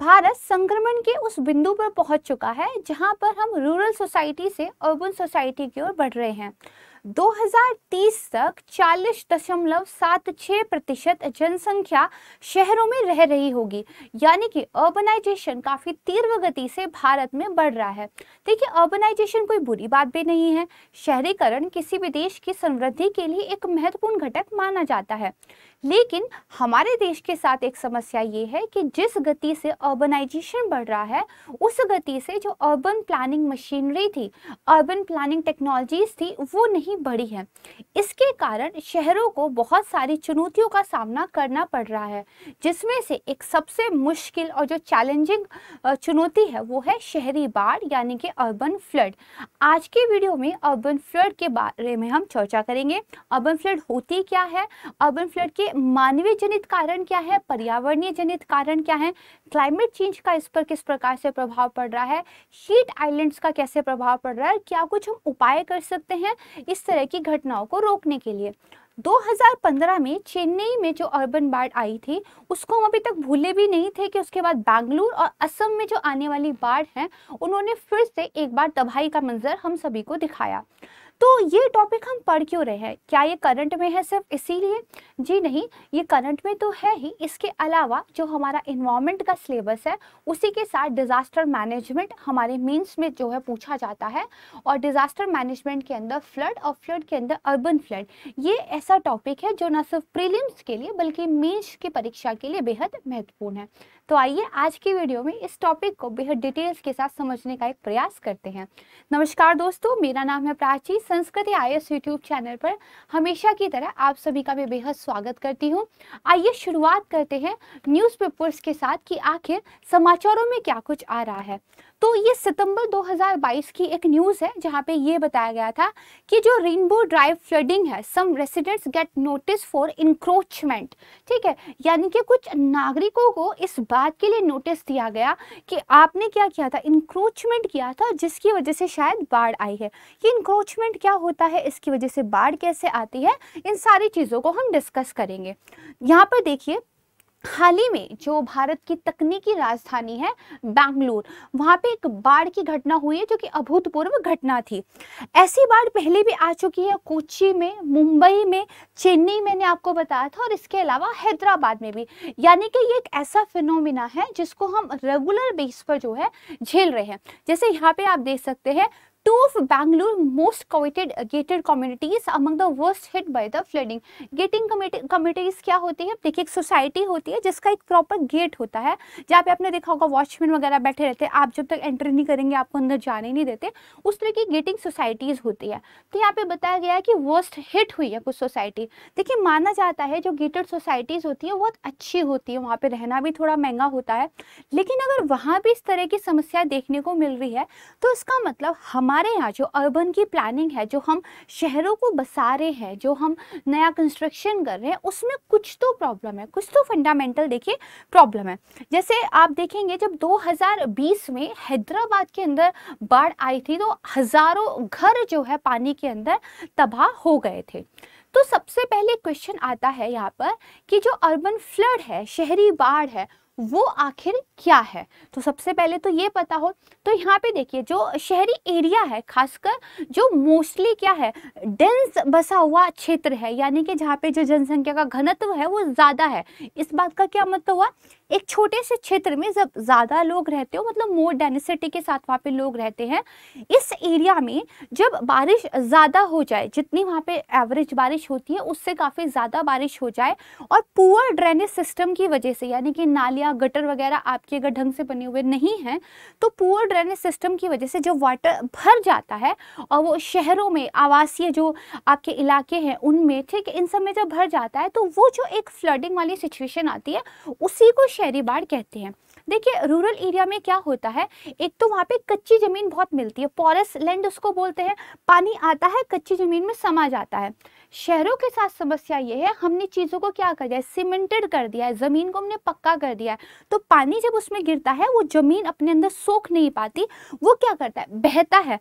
भारत संक्रमण के उस बिंदु पर पहुंच चुका है जहां पर हम रूरल सोसाइटी से अर्बन सोसाइटी की ओर बढ़ रहे हैं 2030 तक चालीस दशमलव सात छः प्रतिशत जनसंख्या शहरों में रह रही होगी यानी कि अर्बनाइजेशन काफ़ी तीव्र गति से भारत में बढ़ रहा है देखिए अर्बनाइजेशन कोई बुरी बात भी नहीं है शहरीकरण किसी भी देश की समृद्धि के लिए एक महत्वपूर्ण घटक माना जाता है लेकिन हमारे देश के साथ एक समस्या ये है कि जिस गति से अर्बनाइजेशन बढ़ रहा है उस गति से जो अर्बन प्लानिंग मशीनरी थी अर्बन प्लानिंग टेक्नोलॉजीज थी वो नहीं बढ़ी है इसके कारण शहरों को बहुत सारी चुनौतियों का सामना करना पड़ रहा है जिसमें से एक सबसे मुश्किल और जो चैलेंजिंग चुनौती है वो है शहरी बाढ़ यानी कि अर्बन फ्लड आज के वीडियो में अर्बन फ्लड के बारे में हम चर्चा करेंगे अर्बन फ्लड होती क्या है अर्बन फ्लड के मानवीय जनित कारण क्या है पर्यावरणीय जनित कारण क्या है क्लाइमेट चेंज का इस पर किस प्रकार से प्रभाव पड़ रहा है हीट आइलैंड्स का कैसे प्रभाव पड़ रहा है क्या कुछ हम उपाय कर सकते हैं इस तरह की घटनाओं को रोकने के लिए 2015 में चेन्नई में जो अर्बन बाढ़ आई थी उसको हम अभी तक भूले भी नहीं थे कि उसके बाद बैंगलोर और असम में जो आने वाली बाढ़ है उन्होंने फिर से एक बार तबाही का मंजर हम सभी को दिखाया तो ये टॉपिक हम पढ़ क्यों रहे हैं क्या ये करंट में है सिर्फ इसीलिए जी नहीं ये करंट में तो है ही इसके अलावा जो हमारा इन्वामेंट का सिलेबस है उसी के साथ डिज़ास्टर मैनेजमेंट हमारे मीन्स में जो है पूछा जाता है और डिज़ास्टर मैनेजमेंट के अंदर फ्लड और फ्लड के अंदर अर्बन फ्लड ये ऐसा टॉपिक है जो ना सिर्फ प्रीलिम्स के लिए बल्कि मीन्स की परीक्षा के लिए बेहद महत्वपूर्ण है तो आइए आज की वीडियो में इस टॉपिक को बेहद डिटेल्स के साथ समझने का एक प्रयास करते हैं नमस्कार दोस्तों मेरा नाम है प्राची संस्कृति आई एस यूट्यूब चैनल पर हमेशा की तरह आप सभी का भी बेहद स्वागत करती हूँ आइए शुरुआत करते हैं न्यूज़ के साथ कि आखिर समाचारों में क्या कुछ आ रहा है तो ये सितंबर 2022 की एक न्यूज़ है जहाँ पे ये बताया गया था कि जो रेनबो ड्राइव फ्लडिंग है some residents get notice for encroachment ठीक है यानी कि कुछ नागरिकों को इस बात के लिए नोटिस दिया गया कि आपने क्या किया था इंक्रोचमेंट किया था जिसकी वजह से शायद बाढ़ आई है ये इंक्रोचमेंट क्या होता है इसकी वजह से बाढ़ कैसे आती है इन सारी चीज़ों को हम डिस्कस करेंगे यहाँ पर देखिए हाल ही में जो भारत की तकनीकी राजधानी है बैंगलोर वहाँ पे एक बाढ़ की घटना हुई है जो कि अभूतपूर्व घटना थी ऐसी बाढ़ पहले भी आ चुकी है कोची में मुंबई में चेन्नई मैंने आपको बताया था और इसके अलावा हैदराबाद में भी यानी कि ये एक ऐसा फिनोमिना है जिसको हम रेगुलर बेस पर जो है झेल रहे हैं जैसे यहाँ पे आप देख सकते हैं two of Bangalore's most coveted uh, gated communities among the worst hit by the flooding. Gating communities क्या होती है देखिए एक सोसाइटी होती है जिसका एक प्रॉपर गेट होता है जहाँ पे आपने देखा होगा वॉचमैन वगैरह बैठे रहते हैं आप जब तक एंटर नहीं करेंगे आपको अंदर जाने नहीं देते उस तरह की गेटिंग सोसाइटीज़ होती है तो यहाँ पे बताया गया है कि वर्स्ट हिट हुई है कुछ सोसाइटी देखिए माना जाता है जो गेटेड सोसाइटीज़ होती है बहुत अच्छी होती है वहाँ पर रहना भी थोड़ा महंगा होता है लेकिन अगर वहाँ भी इस तरह की समस्या देखने को मिल रही है तो इसका मतलब हमारे हमारे यहाँ जो अर्बन की प्लानिंग है जो हम शहरों को बसा रहे हैं जो हम नया कंस्ट्रक्शन कर रहे हैं उसमें कुछ तो प्रॉब्लम है कुछ तो फंडामेंटल देखिए प्रॉब्लम है जैसे आप देखेंगे जब 2020 में हैदराबाद के अंदर बाढ़ आई थी तो हज़ारों घर जो है पानी के अंदर तबाह हो गए थे तो सबसे पहले क्वेश्चन आता है यहाँ पर कि जो अर्बन फ्लड है शहरी बाढ़ है वो आखिर क्या है तो सबसे पहले तो ये पता हो तो यहाँ पे देखिए जो शहरी एरिया है खासकर जो मोस्टली क्या है डेंस बसा हुआ क्षेत्र है यानी कि जहाँ पे जो जनसंख्या का घनत्व है वो ज़्यादा है इस बात का क्या मतलब हुआ एक छोटे से क्षेत्र में जब ज़्यादा लोग रहते हो मतलब मोर डेनिसिटी के साथ वहाँ पे लोग रहते हैं इस एरिया में जब बारिश ज़्यादा हो जाए जितनी वहाँ पे एवरेज बारिश होती है उससे काफ़ी ज़्यादा बारिश हो जाए और पुअर ड्रेनेज सिस्टम की वजह से यानी कि नालियाँ गटर वगैरह आपके अगर ढंग से बने हुए नहीं हैं तो पुअर ड्रेनेज सिस्टम की वजह से जो वाटर भर जाता है और वो शहरों में आवासीय जो आपके इलाके हैं उनमें ठीक इन सब में जब भर जाता है तो वो जो एक फ्लडिंग वाली सिचुएशन आती है उसी को शहरी बाढ़ कहते हैं देखिए रूरल एरिया में क्या होता है एक तो वहाँ पे कच्ची ज़मीन बहुत मिलती है पॉरस लैंड उसको बोलते हैं पानी आता है कच्ची ज़मीन में समा जाता है शहरों के साथ समस्या ये है हमने चीज़ों को क्या कर दिया है सीमेंटेड कर दिया है ज़मीन को हमने पक्का कर दिया है तो पानी जब उसमें गिरता है वो ज़मीन अपने अंदर सोख नहीं पाती वो क्या करता है बहता है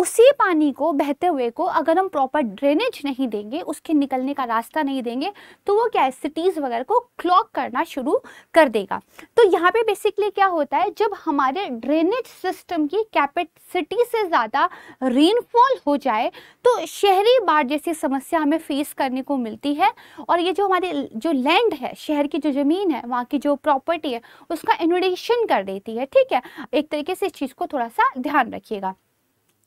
उसी पानी को बहते हुए को अगर हम प्रॉपर ड्रेनेज नहीं देंगे उसके निकलने का रास्ता नहीं देंगे तो वो क्या है सिटीज़ वगैरह को क्लॉक करना शुरू कर देगा तो यहाँ पे बेसिकली क्या होता है जब हमारे ड्रेनेज सिस्टम की कैपेसिटी से ज़्यादा रेनफॉल हो जाए तो शहरी बाढ़ जैसी समस्या हमें फेस करने को मिलती है और ये जो हमारे जो लैंड है शहर की जो ज़मीन है वहाँ की जो प्रॉपर्टी है उसका इनोडेशन कर देती है ठीक है एक तरीके से इस चीज़ को थोड़ा सा ध्यान रखिएगा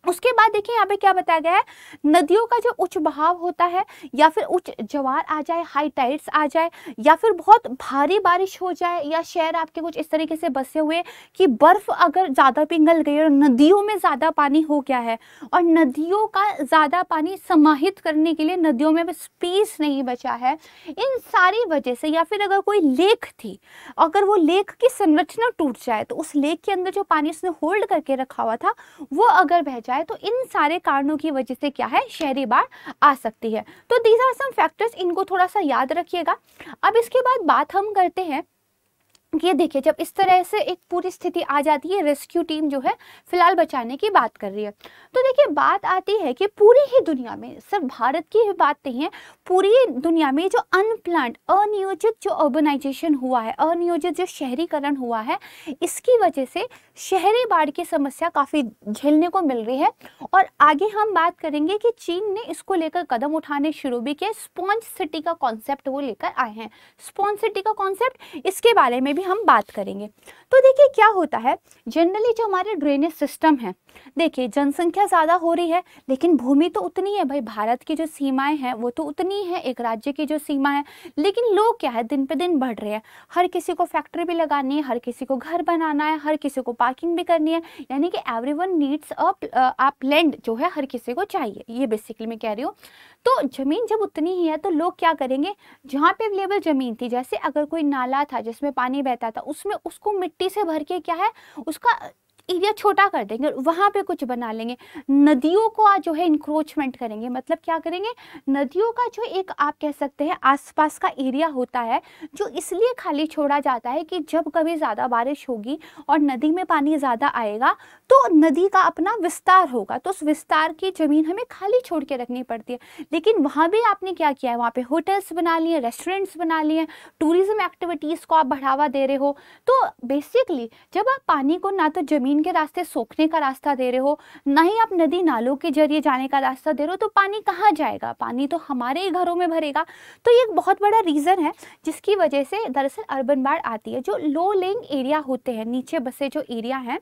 उसके बाद देखिए यहाँ पे क्या बताया गया है नदियों का जो उच्च बहाव होता है या फिर उच्च जवार आ जाए हाई टाइड्स आ जाए या फिर बहुत भारी बारिश हो जाए या शहर आपके कुछ इस तरीके से बसे हुए कि बर्फ़ अगर ज़्यादा पिघल गई और नदियों में ज़्यादा पानी हो गया है और नदियों का ज़्यादा पानी समाहित करने के लिए नदियों में स्पेस नहीं बचा है इन सारी वजह से या फिर अगर कोई लेक थी अगर वो लेक की संरचना टूट जाए तो उस लेक के अंदर जो पानी उसने होल्ड करके रखा हुआ था वो अगर बह जाए जाए तो इन सारे कारणों की वजह से क्या है शहरी बाढ़ आ सकती है तो दीज आर सम फैक्टर्स इनको थोड़ा सा याद रखिएगा अब इसके बाद बात हम करते हैं ये देखिए जब इस तरह से एक पूरी स्थिति आ जाती है रेस्क्यू टीम जो है फिलहाल बचाने की बात कर रही है तो देखिए बात आती है कि पूरी ही दुनिया में सिर्फ भारत की ही बात नहीं है पूरी दुनिया में जो अनप्लान अनियोजित जो अर्बनाइजेशन हुआ है अनियोजित जो शहरीकरण हुआ है इसकी वजह से शहरी बाढ़ की समस्या काफ़ी झेलने को मिल रही है और आगे हम बात करेंगे कि चीन ने इसको लेकर कदम उठाने शुरू भी किया स्पॉन्ज सिटी का कॉन्सेप्ट वो लेकर आए हैं स्पॉन्ज सिटी का कॉन्सेप्ट इसके बारे में भी हम बात करेंगे तो देखिए क्या होता है जनरली जो हमारे ड्रेनेज सिस्टम है देखिए जनसंख्या ज़्यादा हो रही है लेकिन भूमि तो उतनी है भाई भारत की जो सीमाएं हैं वो तो उतनी है एक राज्य की जो सीमा है लेकिन लोग क्या है दिन पे दिन बढ़ रहे हैं हर किसी को फैक्ट्री भी लगानी है हर किसी को घर बनाना है हर किसी को पार्किंग भी करनी है यानी कि एवरी वन नीड्स आप लैंड जो है हर किसी को चाहिए ये बेसिकली मैं कह रही हूँ तो ज़मीन जब उतनी ही है तो लोग क्या करेंगे जहाँ पे अवेलेबल ज़मीन थी जैसे अगर कोई नाला था जिसमें पानी बहता था उसमें उसको मिट्टी से भर के क्या है उसका एरिया छोटा कर देंगे वहाँ पे कुछ बना लेंगे नदियों को जो है इंक्रोचमेंट करेंगे मतलब क्या करेंगे नदियों का जो एक आप कह सकते हैं आसपास का एरिया होता है जो इसलिए खाली छोड़ा जाता है कि जब कभी ज़्यादा बारिश होगी और नदी में पानी ज़्यादा आएगा तो नदी का अपना विस्तार होगा तो उस विस्तार की ज़मीन हमें खाली छोड़ के रखनी पड़ती है लेकिन वहाँ भी आपने क्या किया है वहाँ पर होटल्स बना लिए रेस्टोरेंट्स बना लिए टूरिज़्म एक्टिविटीज़ को आप बढ़ावा दे रहे हो तो बेसिकली जब आप पानी को ना तो ज़मीन जमीन के रास्ते सोखने का रास्ता दे रहे हो ना ही आप नदी नालों के जरिए जाने का रास्ता दे रहे हो तो पानी कहाँ जाएगा पानी तो हमारे ही घरों में भरेगा तो ये एक बहुत बड़ा रीज़न है जिसकी वजह से दरअसल अर्बन बाढ़ आती है जो लो लेंग एरिया होते हैं नीचे बसे जो एरिया हैं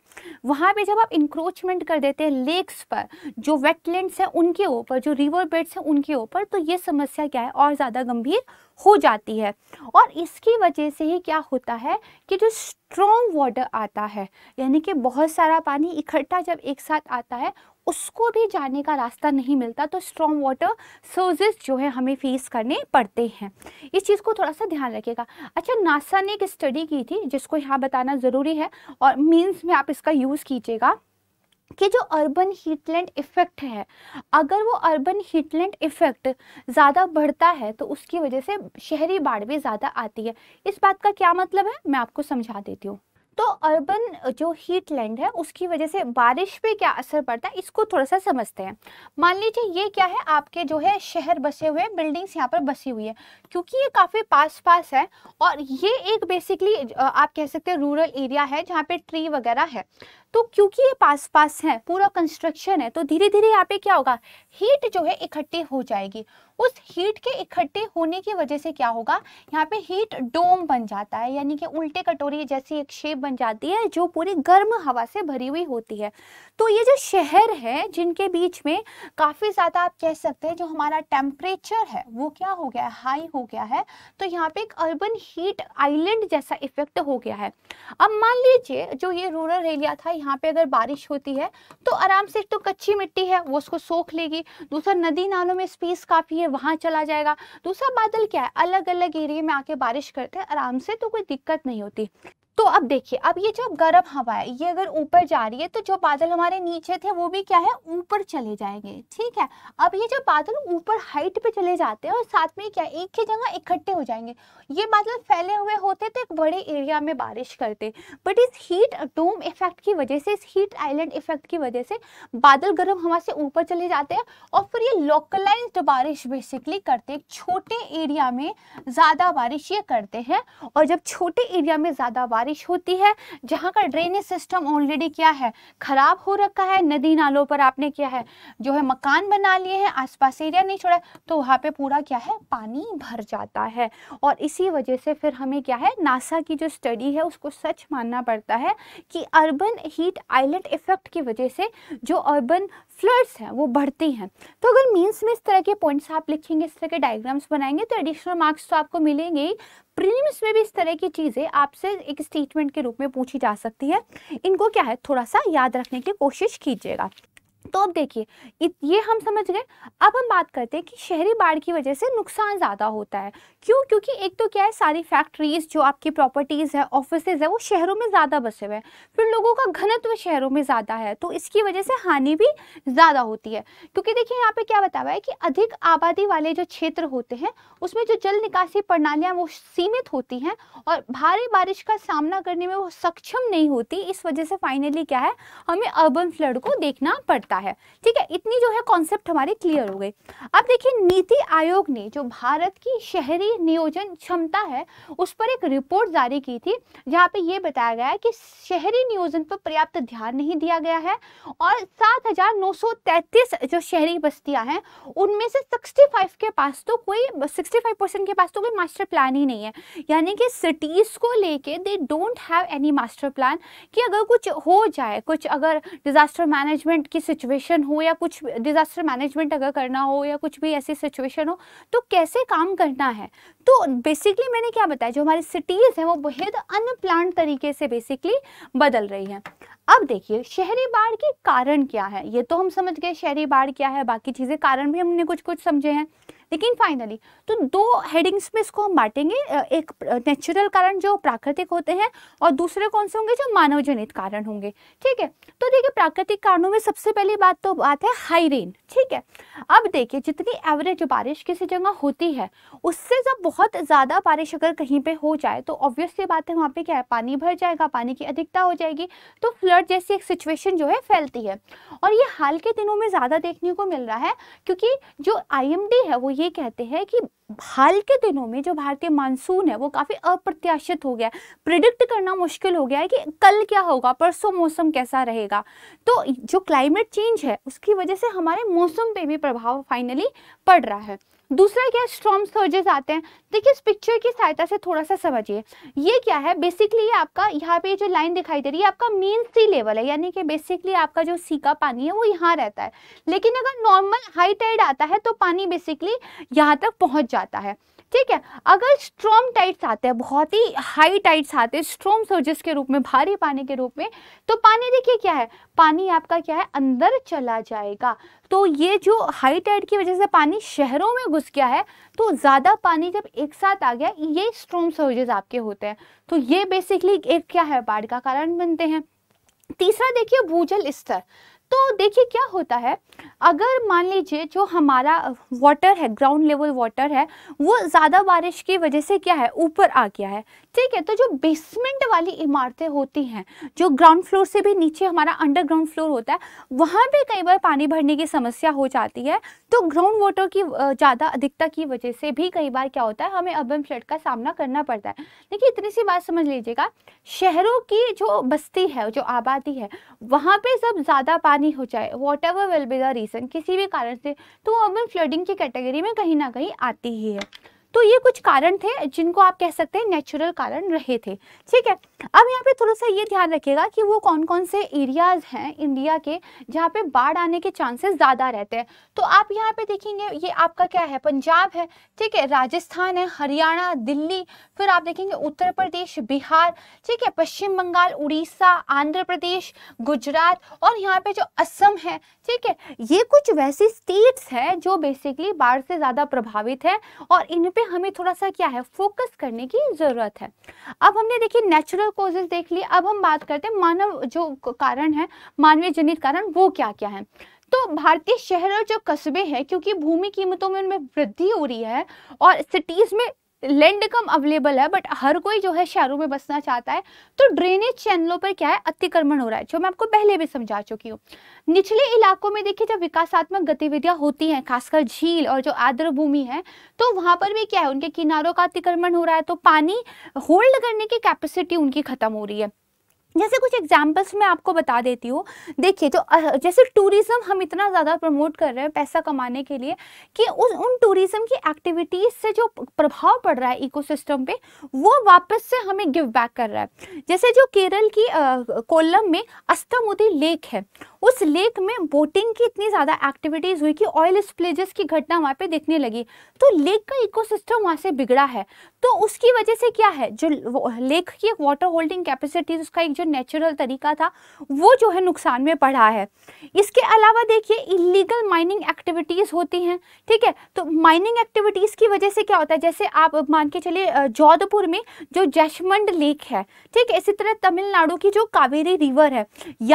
वहाँ पर जब आप इंक्रोचमेंट कर देते हैं लेक्स पर जो वेटलैंड्स हैं उनके ऊपर जो रिवर बेड्स हैं उनके ऊपर तो ये समस्या क्या है और ज़्यादा गंभीर हो जाती है और इसकी वजह से ही क्या होता है कि जो स्ट्रॉन्ग वाटर आता है यानी कि बहुत सारा पानी इकट्ठा जब एक साथ आता है उसको भी जाने का रास्ता नहीं मिलता तो स्ट्रॉन्ग वाटर सोर्सेज जो है हमें फेस करने पड़ते हैं इस चीज़ को थोड़ा सा ध्यान रखिएगा अच्छा नासा ने एक स्टडी की थी जिसको यहाँ बताना ज़रूरी है और मीन्स में आप इसका यूज़ कीजिएगा कि जो अर्बन हीटलैंड इफ़ेक्ट है अगर वो अर्बन हीटलैंड इफ़ेक्ट ज़्यादा बढ़ता है तो उसकी वजह से शहरी बाढ़ भी ज़्यादा आती है इस बात का क्या मतलब है मैं आपको समझा देती हूँ तो अर्बन जो हीट लैंड है उसकी वजह से बारिश पे क्या असर पड़ता है इसको थोड़ा सा समझते हैं मान लीजिए ये क्या है आपके जो है शहर बसे हुए बिल्डिंग्स यहाँ पर बसी हुई है क्योंकि ये काफ़ी पास पास है और ये एक बेसिकली आप कह सकते हैं रूरल एरिया है जहाँ पे ट्री वगैरह है तो क्योंकि ये पास पास है पूरा कंस्ट्रक्शन है तो धीरे धीरे यहाँ पे क्या होगा हीट जो है इकट्ठी हो जाएगी उस हीट के इकट्ठे होने की वजह से क्या होगा यहाँ पे हीट डोम बन जाता है यानी कि उल्टे कटोरी जैसी एक शेप बन जाती है जो पूरी गर्म हवा से भरी हुई होती है तो ये जो शहर है जिनके बीच में काफ़ी ज़्यादा आप कह सकते हैं जो हमारा टेम्परेचर है वो क्या हो गया है हाई हो गया है तो यहाँ पे एक अर्बन हीट आईलैंड जैसा इफेक्ट हो गया है अब मान लीजिए जो ये रूरल एरिया था यहाँ पे अगर बारिश होती है तो आराम से एक तो कच्ची मिट्टी है वो उसको सोख लेगी दूसरा नदी नालों में स्पेस काफ़ी है वहाँ चला जाएगा दूसरा बादल क्या है अलग अलग एरिए में आके बारिश करते हैं आराम से तो कोई दिक्कत नहीं होती तो अब देखिए अब ये जो गर्म हवा है ये अगर ऊपर जा रही है तो जो बादल हमारे नीचे थे वो भी क्या है ऊपर चले जाएंगे ठीक है अब ये जो बादल ऊपर हाइट पे चले जाते हैं और साथ में क्या एक ही जगह इकट्ठे हो जाएंगे ये बादल फैले हुए होते तो एक बड़े एरिया में बारिश करते बट इस हीट डोम इफेक्ट की वजह से इस हीट आइलैंड इफेक्ट की वजह से बादल गर्म हवा से ऊपर चले जाते हैं और फिर ये लोकलाइज्ड बारिश बेसिकली करते छोटे एरिया में ज़्यादा बारिश ये करते हैं और जब छोटे एरिया में ज़्यादा बारिश बारिश होती है जहाँ का ड्रेनेज सिस्टम ऑलरेडी क्या है ख़राब हो रखा है नदी नालों पर आपने क्या है जो है मकान बना लिए हैं आसपास एरिया नहीं छोड़ा तो वहाँ पे पूरा क्या है पानी भर जाता है और इसी वजह से फिर हमें क्या है नासा की जो स्टडी है उसको सच मानना पड़ता है कि अर्बन हीट आइलैंड इफेक्ट की वजह से जो अर्बन फ्लड्स हैं वो बढ़ती हैं तो अगर मीन्स में इस तरह के पॉइंट्स आप लिखेंगे इस तरह के डायग्राम्स बनाएंगे तो एडिशनल मार्क्स तो आपको मिलेंगे ही प्रीलिम्स में भी इस तरह की चीज़ें आपसे एक इस स्टेटमेंट के रूप में पूछी जा सकती है इनको क्या है थोड़ा सा याद रखने की कोशिश कीजिएगा तो अब देखिए ये हम समझ गए अब हम बात करते हैं कि शहरी बाढ़ की वजह से नुकसान ज़्यादा होता है क्यों क्योंकि एक तो क्या है सारी फैक्ट्रीज़ जो आपकी प्रॉपर्टीज़ है ऑफिस है वो शहरों में ज़्यादा बसे हुए हैं फिर लोगों का घनत्व शहरों में ज़्यादा है तो इसकी वजह से हानि भी ज़्यादा होती है क्योंकि देखिए यहाँ पर क्या बता हुआ है कि अधिक आबादी वाले जो क्षेत्र होते हैं उसमें जो जल निकासी प्रणालियाँ वो सीमित होती हैं और भारी बारिश का सामना करने में वो सक्षम नहीं होती इस वजह से फाइनली क्या है हमें अर्बन फ्लड को देखना पड़ता है है ठीक है इतनी जो है कॉन्सेप्ट हमारी क्लियर हो गई अब देखिए नीति आयोग ने जो भारत की शहरी नियोजन क्षमता है उस पर एक रिपोर्ट जारी की थी जहाँ पे ये बताया गया है कि शहरी नियोजन पर पर्याप्त ध्यान नहीं दिया गया है और सात जो शहरी बस्तियाँ हैं उनमें से सिक्सटी के पास तो कोई सिक्सटी के पास तो कोई मास्टर प्लान ही नहीं है यानी कि सिटीज़ को लेके they don't have any master plan कि अगर कुछ हो जाए कुछ अगर डिज़ास्टर मैनेजमेंट की सिचुएशन सिचुएशन हो या कुछ डिज़ास्टर मैनेजमेंट अगर करना हो या कुछ भी ऐसी सिचुएशन हो तो कैसे काम करना है तो बेसिकली मैंने क्या बताया जो हमारी सिटीज़ हैं वो बेहद अनप्लान तरीके से बेसिकली बदल रही हैं अब देखिए शहरी बाढ़ के कारण क्या है ये तो हम समझ गए शहरी बाढ़ क्या है बाकी चीज़ें कारण भी हमने कुछ कुछ समझे हैं लेकिन फाइनली तो दो हेडिंग्स में इसको हम बांटेंगे एक नेचुरल कारण जो प्राकृतिक होते हैं और दूसरे कौन से होंगे जो मानव जनित कारण होंगे ठीक है तो देखिए प्राकृतिक कारणों में सबसे पहली बात तो बात है हाई रेन ठीक है अब देखिए जितनी एवरेज बारिश किसी जगह होती है उससे जब बहुत ज़्यादा बारिश अगर कहीं पर हो जाए तो ऑब्वियसली बात है वहाँ पर क्या है पानी भर जाएगा पानी की अधिकता हो जाएगी तो फ्लड जैसी एक सिचुएशन जो है फैलती है और ये हाल के दिनों में ज़्यादा देखने को मिल रहा है क्योंकि जो आई है वो ये ये कहते हैं कि हाल के दिनों में जो भारतीय मानसून है वो काफ़ी अप्रत्याशित हो गया है प्रिडिक्ट करना मुश्किल हो गया है कि कल क्या होगा परसों मौसम कैसा रहेगा तो जो क्लाइमेट चेंज है उसकी वजह से हमारे मौसम पे भी प्रभाव फाइनली पड़ रहा है दूसरा क्या स्ट्रॉम सर्जेस आते हैं देखिए इस पिक्चर की सहायता से थोड़ा सा समझिए ये क्या है बेसिकली आपका यहाँ पे जो लाइन दिखाई दे रही है आपका मेन सी लेवल है यानी कि बेसिकली आपका जो सी का पानी है वो यहाँ रहता है लेकिन अगर नॉर्मल हाई टाइड आता है तो पानी बेसिकली यहाँ तक पहुँच जाता है ठीक है अगर स्ट्रॉम टाइट्स आते हैं बहुत ही हाई टाइट्स आते हैं स्ट्रॉम सर्जेस के रूप में भारी पानी के रूप में तो पानी देखिए क्या है पानी आपका क्या है अंदर चला जाएगा तो ये जो हाई टाइट की वजह से पानी शहरों में घुस गया है तो ज़्यादा पानी जब एक साथ आ गया ये स्ट्रोम सर्जेस आपके होते हैं तो ये बेसिकली एक क्या है बाढ़ का कारण बनते हैं तीसरा देखिए भूजल स्तर तो देखिए क्या होता है अगर मान लीजिए जो हमारा वाटर है ग्राउंड लेवल वाटर है वो ज़्यादा बारिश की वजह से क्या है ऊपर आ गया है ठीक है तो जो बेसमेंट वाली इमारतें होती हैं जो ग्राउंड फ्लोर से भी नीचे हमारा अंडरग्राउंड फ्लोर होता है वहाँ भी कई बार पानी भरने की समस्या हो जाती है तो ग्राउंड वाटर की ज़्यादा अधिकता की वजह से भी कई बार क्या होता है हमें अर्बन फ्लड का सामना करना पड़ता है देखिए इतनी सी बात समझ लीजिएगा शहरों की जो बस्ती है जो आबादी है वहाँ पर जब ज़्यादा पानी हो जाए whatever will be the reason किसी भी कारण से तो वो अर्बन फ्लडिंग की कैटेगरी में कहीं ना कहीं आती ही है तो ये कुछ कारण थे जिनको आप कह सकते हैं नेचुरल कारण रहे थे ठीक है अब यहाँ पे थोड़ा सा ये ध्यान रखिएगा कि वो कौन कौन से एरियाज हैं इंडिया के जहाँ पे बाढ़ आने के चांसेस ज़्यादा रहते हैं तो आप यहाँ पे देखेंगे ये आपका क्या है पंजाब है ठीक है राजस्थान है हरियाणा दिल्ली फिर आप देखेंगे उत्तर प्रदेश बिहार ठीक है पश्चिम बंगाल उड़ीसा आंध्र प्रदेश गुजरात और यहाँ पे जो असम है ठीक है ये कुछ वैसी स्टेट्स हैं जो बेसिकली बाढ़ से ज़्यादा प्रभावित है और इन पे हमें थोड़ा सा क्या है फोकस करने की ज़रूरत है अब हमने देखिए नेचुरल कोजेस देख लिए अब हम बात करते हैं मानव जो कारण है मानवीय जनित कारण वो क्या क्या है तो भारतीय शहर और जो कस्बे हैं क्योंकि भूमि कीमतों में उनमें वृद्धि हो रही है और सिटीज़ में लैंड कम अवेलेबल है बट हर कोई जो है शहरों में बसना चाहता है तो ड्रेनेज चैनलों पर क्या है अतिक्रमण हो रहा है जो मैं आपको पहले भी समझा चुकी हूँ निचले इलाकों में देखिए जब विकासात्मक गतिविधियां होती हैं खासकर झील और जो आर्द्र भूमि है तो वहां पर भी क्या है उनके किनारों का अतिक्रमण हो रहा है तो पानी होल्ड करने की कैपेसिटी उनकी खत्म हो रही है जैसे कुछ एग्जाम्पल्स मैं आपको बता देती हूँ देखिए तो जैसे टूरिज़्म हम इतना ज़्यादा प्रमोट कर रहे हैं पैसा कमाने के लिए कि उस उन टूरिज़्म की एक्टिविटीज़ से जो प्रभाव पड़ रहा है इकोसिस्टम पे वो वापस से हमें गिव बैक कर रहा है जैसे जो केरल की कोल्लम में अस्तमुदी लेक है उस लेक में बोटिंग की इतनी ज़्यादा एक्टिविटीज़ हुई कि ऑयल स्प्लेजेस की घटना वहाँ पे देखने लगी तो लेक का इकोसिस्टम वहाँ से बिगड़ा है तो उसकी वजह से क्या है जो लेक की एक वाटर होल्डिंग कैपेसिटी उसका एक जो नेचुरल तरीका था वो जो है नुकसान में पड़ा है इसके अलावा देखिए इलीगल माइनिंग एक्टिविटीज़ होती हैं ठीक है तो माइनिंग एक्टिविटीज़ की वजह से क्या होता है जैसे आप मान के चलिए जोधपुर में जो जैशमंड लेक है ठीक है इसी तरह तमिलनाडु की जो कावेरी रिवर है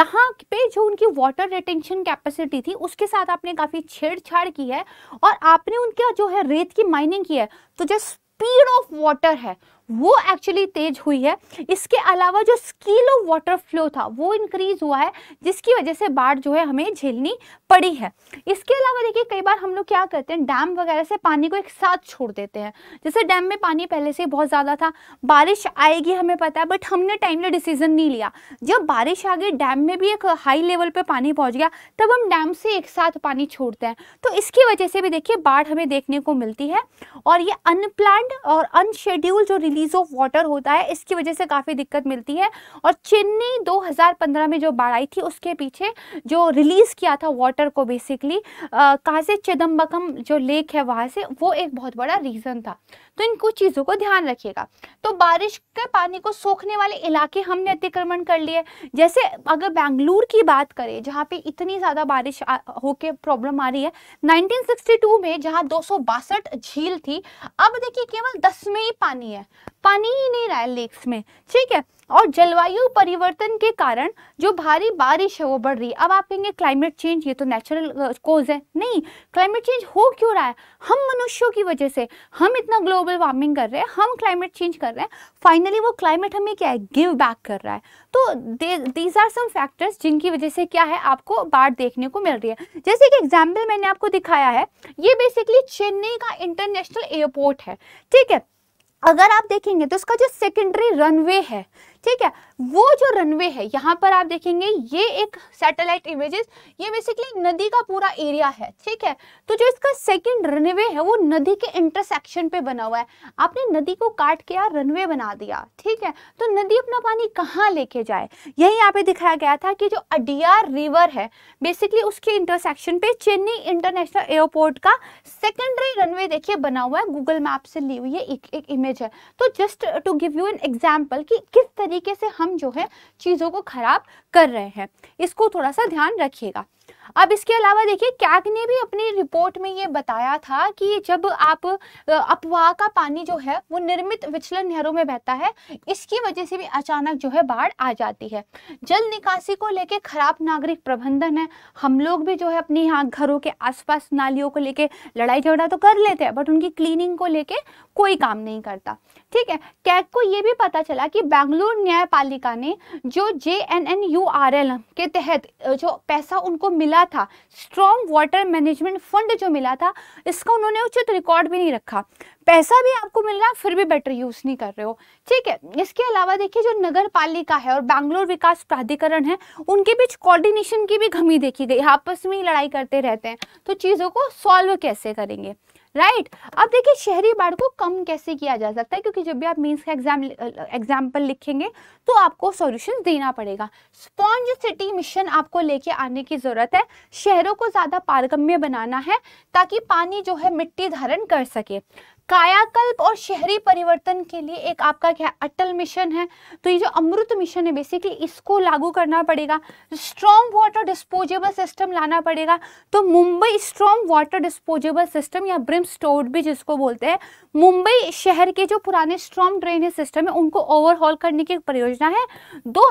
यहाँ पे जो उनकी वाटर रिटेंशन कैपेसिटी थी उसके साथ आपने काफ़ी छेड़छाड़ की है और आपने उनका जो है रेत की माइनिंग की है तो जो स्पीड ऑफ वाटर है वो एक्चुअली तेज हुई है इसके अलावा जो स्कील ऑफ वाटर फ्लो था वो इंक्रीज हुआ है जिसकी वजह से बाढ़ जो है हमें झेलनी पड़ी है इसके अलावा देखिए कई बार हम लोग क्या करते हैं डैम वगैरह से पानी को एक साथ छोड़ देते हैं जैसे डैम में पानी पहले से बहुत ज़्यादा था बारिश आएगी हमें पता है बट हमने टाइमली डिसीजन नहीं लिया जब बारिश आ गई डैम में भी एक हाई लेवल पर पानी पहुँच गया तब हम डैम से एक साथ पानी छोड़ते हैं तो इसकी वजह से भी देखिए बाढ़ हमें देखने को मिलती है और ये अनप्लान्ड और अनशेड्यूल जो रिलीज रिलीज ऑफ वाटर होता है इसकी वजह से काफ़ी दिक्कत मिलती है और चेन्नई 2015 में जो बाढ़ आई थी उसके पीछे जो रिलीज़ किया था वाटर को बेसिकली से चिदम्बकम जो लेक है वहाँ से वो एक बहुत बड़ा रीज़न था तो इन कुछ चीज़ों को ध्यान रखिएगा तो बारिश के पानी को सोखने वाले इलाके हमने अतिक्रमण कर लिए जैसे अगर बेंगलुरु की बात करें जहाँ पे इतनी ज़्यादा बारिश होके प्रॉब्लम आ रही है 1962 में जहाँ दो झील थी अब देखिए केवल दस में ही पानी है पानी ही नहीं रहा है लेक्स में ठीक है और जलवायु परिवर्तन के कारण जो भारी बारिश है वो बढ़ रही है अब आप कहेंगे क्लाइमेट चेंज ये तो नेचुरल कोज uh, है नहीं क्लाइमेट चेंज हो क्यों रहा है हम मनुष्यों की वजह से हम इतना ग्लोबल वार्मिंग कर रहे हैं हम क्लाइमेट चेंज कर रहे हैं फाइनली वो क्लाइमेट हमें क्या है गिव बैक कर रहा है तो दीज आर सम फैक्टर्स जिनकी वजह से क्या है आपको बाढ़ देखने को मिल रही है जैसे कि एग्जाम्पल मैंने आपको दिखाया है ये बेसिकली चेन्नई का इंटरनेशनल एयरपोर्ट है ठीक है अगर आप देखेंगे तो इसका जो सेकेंडरी रनवे है ठीक है वो जो रनवे है यहाँ पर आप देखेंगे ये एक सैटेलाइट इमेजेस ये बेसिकली नदी का पूरा एरिया है ठीक है तो जो इसका सेकंड रनवे है वो नदी के इंटरसेक्शन पे बना हुआ है आपने नदी को काट के यार रनवे बना दिया ठीक है तो नदी अपना पानी कहाँ लेके जाए यही यहाँ पे दिखाया गया था कि जो अडियार रिवर है बेसिकली उसके इंटरसेक्शन पे चेन्नई इंटरनेशनल एयरपोर्ट का सेकेंडरी रनवे देखिए बना हुआ है गूगल मैप से ली हुई है एक, एक इमेज है तो just to give you an example कि किस तरीके से हम जो है चीज़ों को ख़राब कर रहे हैं इसको थोड़ा सा ध्यान रखिएगा अब इसके अलावा देखिए कैग ने भी अपनी रिपोर्ट में ये बताया था कि जब आप अपवाह का पानी जो है वो निर्मित विचलन नहरों में बहता है इसकी वजह से भी अचानक जो है बाढ़ आ जाती है जल निकासी को लेके खराब नागरिक प्रबंधन है हम लोग भी जो है अपने यहाँ घरों के आसपास नालियों को लेके लड़ाई झगड़ा तो कर लेते हैं बट उनकी क्लीनिंग को लेके कोई काम नहीं करता ठीक है कैग को ये भी पता चला कि बेंगलुरु न्यायपालिका ने जो J N N U R L के तहत जो पैसा उनको मिला मिला था स्ट्रॉन्ग वाटर मैनेजमेंट फंड जो मिला था इसका उन्होंने उचित रिकॉर्ड भी नहीं रखा पैसा भी आपको मिल रहा फिर भी बेटर यूज़ नहीं कर रहे हो ठीक है इसके अलावा देखिए जो नगर पालिका है और बैंगलोर विकास प्राधिकरण है उनके बीच कोऑर्डिनेशन की भी कमी देखी गई आपस में ही लड़ाई करते रहते हैं तो चीज़ों को सॉल्व कैसे करेंगे राइट right? अब देखिए शहरी बाढ़ को कम कैसे किया जा सकता है क्योंकि जब भी आप मीन्स का एग्जाम एग्जाम्पल लिखेंगे तो आपको सॉल्यूशन देना पड़ेगा स्पॉन्ज सिटी मिशन आपको लेके आने की ज़रूरत है शहरों को ज़्यादा पारगम्य बनाना है ताकि पानी जो है मिट्टी धारण कर सके कायाकल्प और शहरी परिवर्तन के लिए एक आपका क्या अटल मिशन है तो ये जो अमृत मिशन है बेसिकली इसको लागू करना पड़ेगा स्ट्रॉन्ग वाटर डिस्पोजेबल सिस्टम लाना पड़ेगा तो Mumbai strong water disposable system या ब्रिम स्टोर्ड भी जिसको बोलते हैं मुंबई शहर के जो पुराने स्ट्रॉन्ग ड्रेनेज सिस्टम है उनको ओवरहॉल करने की परियोजना है दो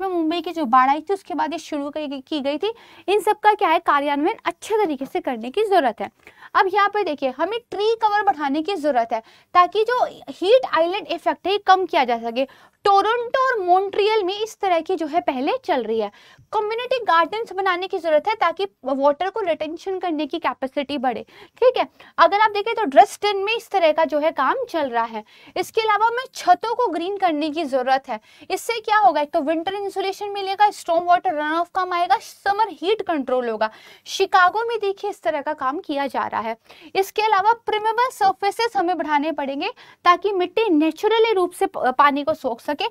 में मुंबई की जो बाढ़ आई थी उसके बाद ये शुरू की गई थी इन सब का क्या है कार्यान्वयन अच्छे तरीके से करने की ज़रूरत है अब यहाँ पर देखिए हमें ट्री कवर बढ़ाने की ज़रूरत है ताकि जो हीट आइलैंड इफेक्ट है कम किया जा सके टोरंटो और मॉन्ट्रियल में इस तरह की जो है पहले चल रही है कम्युनिटी गार्डन्स बनाने की ज़रूरत है ताकि वाटर को रिटेंशन करने की कैपेसिटी बढ़े ठीक है अगर आप देखें तो ड्रस्ट में इस तरह का जो है काम चल रहा है इसके अलावा हमें छतों को ग्रीन करने की ज़रूरत है इससे क्या होगा एक तो विंटर इंसुलेशन मिलेगा स्ट्रॉन्ग वाटर रन ऑफ कम आएगा समर हीट कंट्रोल होगा शिकागो में देखिए इस तरह का काम किया जा रहा है इसके अलावा प्रिमेबल सर्फेसेस हमें बढ़ाने पड़ेंगे ताकि मिट्टी नेचुरली रूप से पानी को सोख सके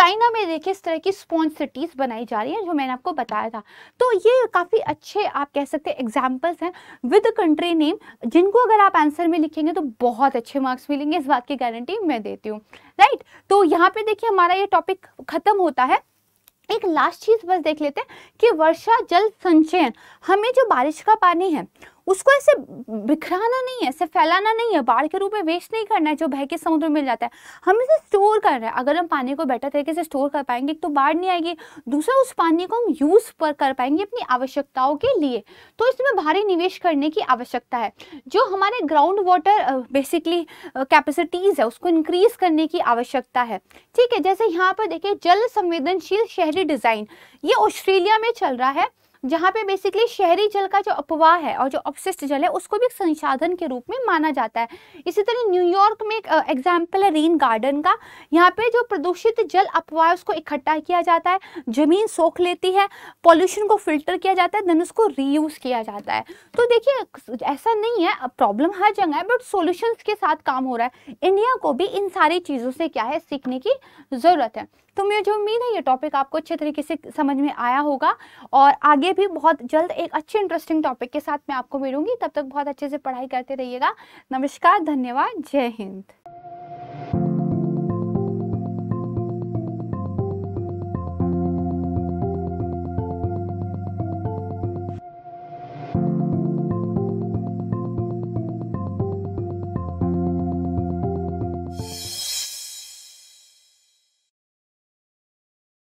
चाइना में देखिए इस तरह की स्पॉन्ज सिटीज़ बनाई जा रही है जो मैंने आपको बताया था तो ये काफ़ी अच्छे आप कह सकते हैं एग्जाम्पल्स हैं विद कंट्री नेम जिनको अगर आप आंसर में लिखेंगे तो बहुत अच्छे मार्क्स मिलेंगे इस बात की गारंटी मैं देती हूँ राइट तो यहाँ पे देखिए हमारा ये टॉपिक ख़त्म होता है एक लास्ट चीज़ बस देख लेते हैं कि वर्षा जल संचयन हमें जो बारिश का पानी है उसको ऐसे बिखराना नहीं है ऐसे फैलाना नहीं है बाढ़ के रूप में वेस्ट नहीं करना है जो बह के समुद्र में मिल जाता है हम इसे स्टोर कर रहे हैं अगर हम पानी को बेटर तरीके से स्टोर कर पाएंगे तो बाढ़ नहीं आएगी दूसरा उस पानी को हम यूज़ पर कर पाएंगे अपनी आवश्यकताओं के लिए तो इसमें भारी निवेश करने की आवश्यकता है जो हमारे ग्राउंड वाटर बेसिकली कैपेसिटीज़ है उसको इंक्रीज़ करने की आवश्यकता है ठीक है जैसे यहाँ पर देखिए जल संवेदनशील शहरी डिज़ाइन ये ऑस्ट्रेलिया में चल रहा है जहाँ पे बेसिकली शहरी जल का जो अपवाह है और जो अपशिष्ट जल है उसको भी एक संसाधन के रूप में माना जाता है इसी तरह न्यूयॉर्क में एक एग्जाम्पल है रेन गार्डन का यहाँ पे जो प्रदूषित जल अपवाह उसको इकट्ठा किया जाता है ज़मीन सोख लेती है पॉल्यूशन को फिल्टर किया जाता है देन उसको रीयूज़ किया जाता है तो देखिए ऐसा नहीं है प्रॉब्लम हर जगह है बट सोल्यूशन के साथ काम हो रहा है इंडिया को भी इन सारी चीज़ों से क्या है सीखने की ज़रूरत है तो मुझे उम्मीद है ये टॉपिक आपको अच्छे तरीके से समझ में आया होगा और आगे भी बहुत जल्द एक अच्छे इंटरेस्टिंग टॉपिक के साथ मैं आपको मिलूंगी तब तक बहुत अच्छे से पढ़ाई करते रहिएगा नमस्कार धन्यवाद जय हिंद